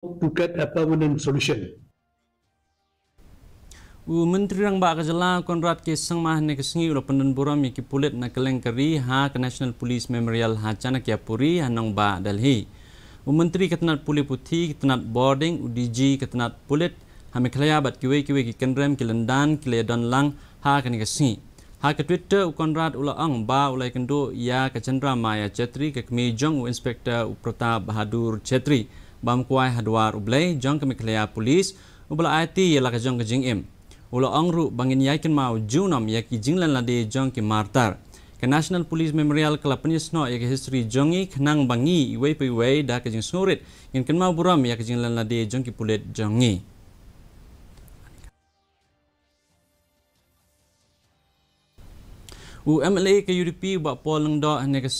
to get a permanent solution. U Menteri Rang Bak Kajala Konrad ke Sang Mah ne kesengi ulo pendan buram yaki pulit na keleng keri ha ke National Police Memorial ha cana kia puri hanong ba Delhi. U Menteri ketenat pulit putih ketenat boarding u DG ketenat pulit ha me kelaya bat kiwe kiwe ki kendrem ki lendan ki don lang ha ke ne kesengi. Ha ke Twitter u Konrad ulo ang ba ulai kendo ya ke Chandra Maya Chetri ke Kemijong u Inspektor u Prata Bahadur Chetri bam kuai hadwar ublay jong kami kelaya polis ubla ati yela ka jong jing im ulo angru bangin yakin mau junam yaki jinglan lade jong ki martar ke national police memorial kelapni sno yaki history jongi khnang bangi iwei pe wei da ka jing surit ngin kan mau buram yaki jinglan lade jong ki pulet jongi U MLA ke UDP buat polling dah negas